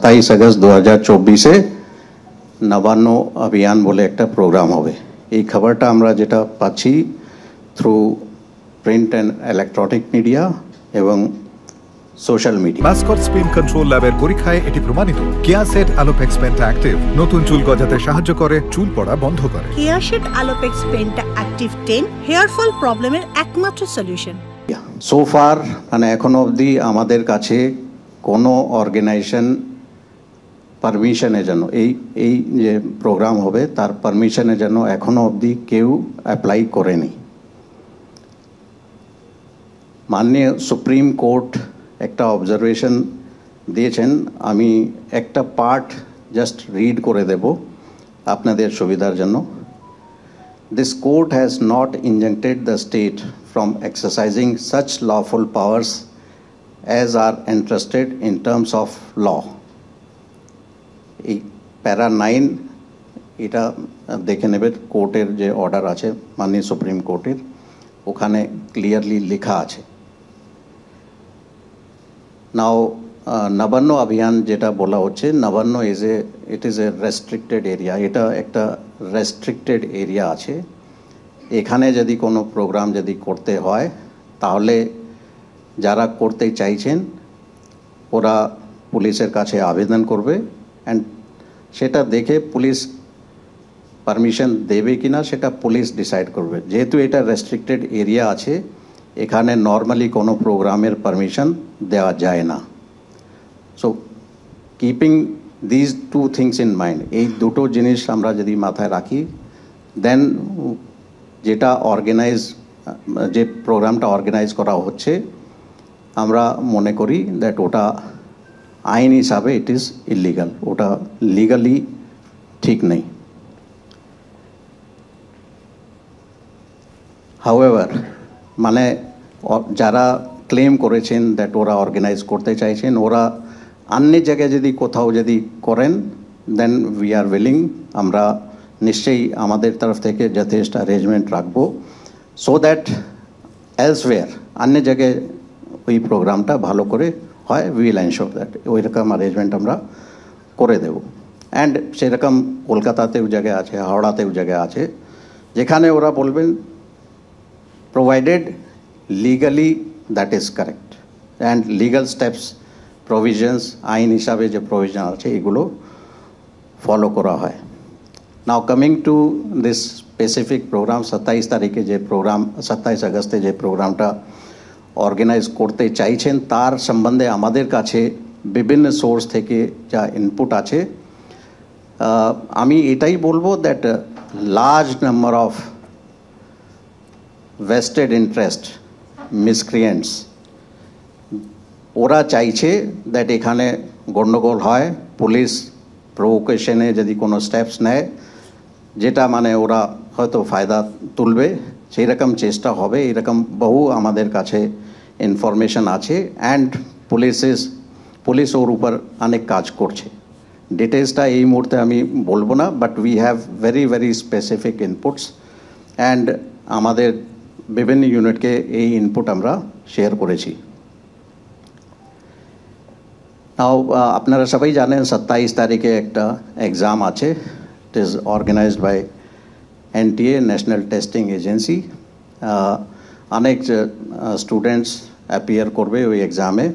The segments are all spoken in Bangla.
সাতাইশ আগস্ট দু হাজার চব্বিশে নবান্ন অভিযান বলে একটা প্রোগ্রাম হবে এই খবরটা আমরা যেটা পাচ্ছি through print and electronic media এবং social media mascot spin control ল্যাবের পরীক্ষায় এটি প্রমাণিত কিয়াসেট আলোপেক্স পেন্টা অ্যাক্টিভ নতুন চুল গজাতে সাহায্য করে চুল পড়া বন্ধ করে কিয়াসেট Alopex penta active 10 hair fall প্রবলেমের একমাত্র সলিউশন সো ফার মানে এখনো অবধি আমাদের কাছে কোনো অর্গানাইজেশন পারমিশনে যেন এই এই যে প্রোগ্রাম হবে তার পারমিশনে যেন এখনও অবধি কেউ অ্যাপ্লাই করেনি মাননীয় সুপ্রিম কোর্ট একটা অবজারভেশন দিয়েছেন আমি একটা পার্ট জাস্ট রিড করে দেব আপনাদের সুবিধার জন্য this court has not injected the state from exercising such lawful powers as are interested in terms of law এই প্যারা নাইন এটা দেখে নেবে কোর্টের যে অর্ডার আছে মাননীয় সুপ্রিম কোর্টের ওখানে ক্লিয়ারলি লেখা আছে নাও নবান্ন অভিযান যেটা বলা হচ্ছে Nabanna is a it is a restricted area এটা একটা রেস্ট্রিক্টেড এরিয়া আছে এখানে যদি কোনো প্রোগ্রাম যদি করতে হয় তাহলে যারা করতে চাইছেন ওরা পুলিশের কাছে আবেদন করবে অ্যান্ড সেটা দেখে পুলিশ পারমিশন দেবে কি না সেটা পুলিশ ডিসাইড করবে যেহেতু এটা রেস্ট্রিক্টেড এরিয়া আছে এখানে নর্মালি কোনো প্রোগ্রামের পারমিশন দেওয়া যায় না so keeping these two things in mind এই দুটো জিনিস আমরা যদি মাথায় রাখি দেন যেটা অর্গানাইজ যে প্রোগ্রামটা অর্গানাইজ করা হচ্ছে আমরা মনে করি দ্যাট ওটা আইন হিসাবে ইট ইজ ইলিগাল ওটা লিগালি ঠিক নেই হাওয়েভার মানে যারা ক্লেম করেছেন দ্যাট ওরা অর্গানাইজ করতে চাইছেন ওরা অন্য জায়গায় যদি কোথাও যদি করেন দেন উই আর উইলিং আমরা নিশ্চয়ই আমাদের তরফ থেকে যথেষ্ট অ্যারেঞ্জমেন্ট রাখবো সো দ্যাট এলসওয়ের অন্য জায়গায় ওই প্রোগ্রামটা ভালো করে হয় উইল এনশোর দ্যাট ওই রকম অ্যারেঞ্জমেন্ট আমরা করে দেব অ্যান্ড সেরকম কলকাতাতেও জায়গায় আছে হাওড়াতেও জায়গায় আছে যেখানে ওরা বলবেন provided legally that is correct and legal steps provisions আইন হিসাবে যে প্রভিশন আছে এগুলো ফলো করা হয় now coming to this specific programme সাতাইশ তারিখে যে প্রোগ্রাম সাতাইশ আগস্টে যে প্রোগ্রামটা অর্গানাইজ করতে চাইছেন তার সম্বন্ধে আমাদের কাছে বিভিন্ন সোর্স থেকে যা ইনপুট আছে আমি এটাই বলবো that large number of vested interest miscreants ওরা চাইছে দ্যাট এখানে গণ্ডগোল হয় পুলিশ প্রভোকেশনে যদি কোনো স্টেপস নেয় যেটা মানে ওরা হয়তো ফায়দা তুলবে সেই রকম চেষ্টা হবে এরকম বহু আমাদের কাছে ইনফরমেশন আছে অ্যান্ড পুলিশেস পুলিশ ওর উপর অনেক কাজ করছে ডিটেলসটা এই মুহূর্তে আমি বলবো না but we have very very specific inputs and আমাদের বিভিন্ন ইউনিটকে এই ইনপুট আমরা শেয়ার করেছি তাও আপনারা সবাই জানেন সাতাইশ তারিখে একটা এক্সাম আছে it is organised by NTA, National Testing Agency, অনেক স্টুডেন্টস অ্যাপিয়ার করবে ওই এক্সামে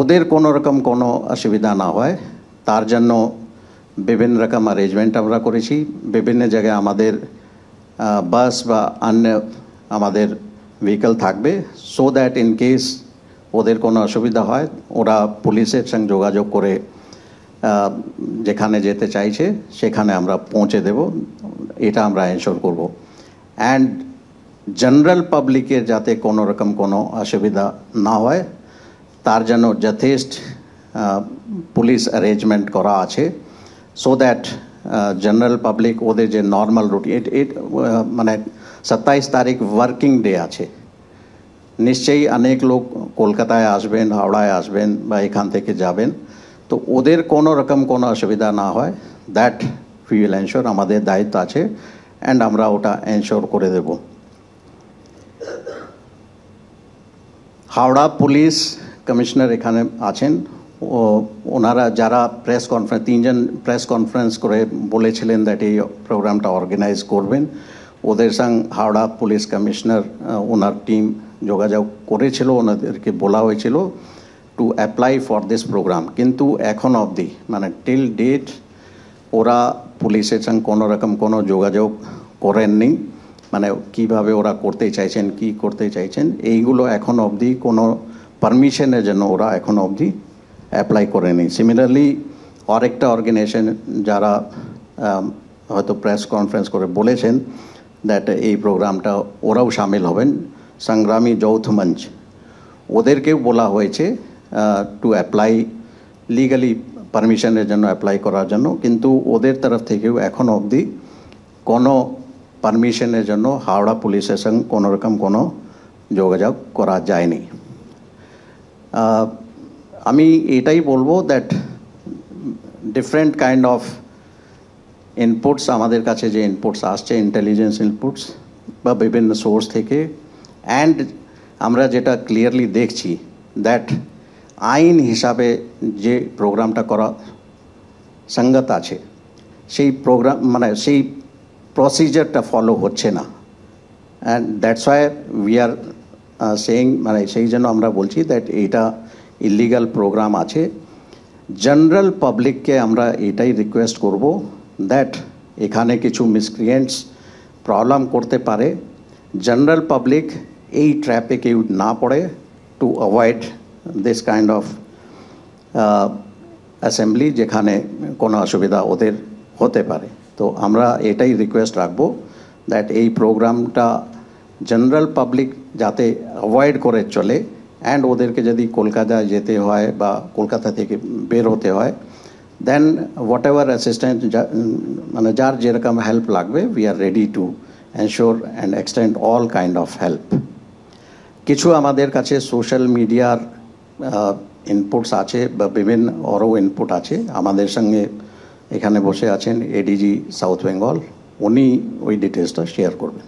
ওদের কোনো রকম কোনো অসুবিধা না হয় তার জন্য বিভিন্ন রকম অ্যারেঞ্জমেন্ট আমরা করেছি বিভিন্ন জায়গায় আমাদের বাস বা অন্য আমাদের ভেহিকল থাকবে সো দ্যাট ইন কেস ওদের কোনো অসুবিধা হয় ওরা পুলিশের সঙ্গে যোগাযোগ করে যেখানে যেতে চাইছে সেখানে আমরা পৌঁছে দেব এটা আমরা এনশোর করব অ্যান্ড জেনারেল পাবলিকের যাতে কোনো রকম কোনো অসুবিধা না হয় তার যেন যথেষ্ট পুলিশ অ্যারেঞ্জমেন্ট করা আছে সো দ্যাট জেনারেল পাবলিক ওদের যে নর্মাল রুটিন মানে সাতাইশ তারিখ ওয়ার্কিং ডে আছে নিশ্চয়ই অনেক লোক কলকাতায় আসবেন হাওড়ায় আসবেন বা এখান থেকে যাবেন তো ওদের কোনো রকম কোনো অসুবিধা না হয় দ্যাট উইল এনশোর আমাদের দায়িত্ব আছে অ্যান্ড আমরা ওটা এনশোর করে দেব হাওড়া পুলিশ কমিশনার এখানে আছেন ও ওনারা যারা প্রেস কনফারেন্স তিনজন প্রেস কনফারেন্স করে বলেছিলেন দ্যাট এই প্রোগ্রামটা অর্গানাইজ করবেন ওদের সঙ্গে হাওড়া পুলিশ কমিশনার ওনার টিম যোগাযোগ করেছিল ওনাদেরকে বলা হয়েছিল to apply for this programme কিন্তু এখন অবধি মানে টিল ডেট ওরা পুলিশের সঙ্গে কোনো রকম কোনো যোগাযোগ করেননি মানে কিভাবে ওরা করতে চাইছেন কি করতে চাইছেন এইগুলো এখন অবধি কোনো পারমিশনের জন্য ওরা এখন অবধি অ্যাপ্লাই করেনি সিমিলারলি আরেকটা অর্গানাইজেশন যারা হয়তো প্রেস কনফারেন্স করে বলেছেন দ্যাট এই প্রোগ্রামটা ওরাও সামিল হবেন সংগ্রামী যৌথ মঞ্চ ওদেরকেও বলা হয়েছে টু অ্যাপ্লাই লিগালি পারমিশনের জন্য অ্যাপ্লাই করার জন্য কিন্তু ওদের তরফ থেকেও এখনও অবধি কোনো পারমিশনের জন্য হাওড়া পুলিশের সঙ্গে কোনোরকম কোনো যোগাযোগ করা যায়নি আমি এটাই বলবো that different kind of inputs আমাদের কাছে যে ইনপুটস আসছে ইন্টেলিজেন্স ইনপুটস বা বিভিন্ন সোর্স থেকে অ্যান্ড আমরা যেটা ক্লিয়ারলি দেখছি দ্যাট আইন হিসাবে যে প্রোগ্রামটা করা সঙ্গত আছে সেই প্রোগ্রাম মানে সেই প্রসিজারটা ফলো হচ্ছে না and that's why we are saying মানে সেই জন্য আমরা বলছি দ্যাট এইটা ইলিগাল প্রোগ্রাম আছে জেনারেল পাবলিককে আমরা এটাই রিকোয়েস্ট করব দ্যাট এখানে কিছু মিসক্রিয়েন্টস প্রবলেম করতে পারে জেনারেল পাবলিক এই ট্র্যাপে কেউ না পড়ে to avoid this kind of assembly যেখানে কোনো অসুবিধা ওদের হতে পারে তো আমরা এটাই রিকোয়েস্ট রাখবো দ্যাট এই প্রোগ্রামটা জেনারেল পাবলিক যাতে অ্যাভয়েড করে চলে অ্যান্ড ওদেরকে যদি কলকাতায় যেতে হয় বা কলকাতা থেকে বের হতে হয় দেন হোয়াট এভার অ্যাসিস্ট্যান্ট মানে যার যেরকম হেল্প লাগবে we are ready to ensure and extend all kind of help কিছু আমাদের কাছে সোশ্যাল মিডিয়ার ইনপুটস আছে বা বিভিন্ন আরও ইনপুট আছে আমাদের সঙ্গে এখানে বসে আছেন এডিজি সাউথ বেঙ্গল উনি ওই ডিটেলসটা শেয়ার করবেন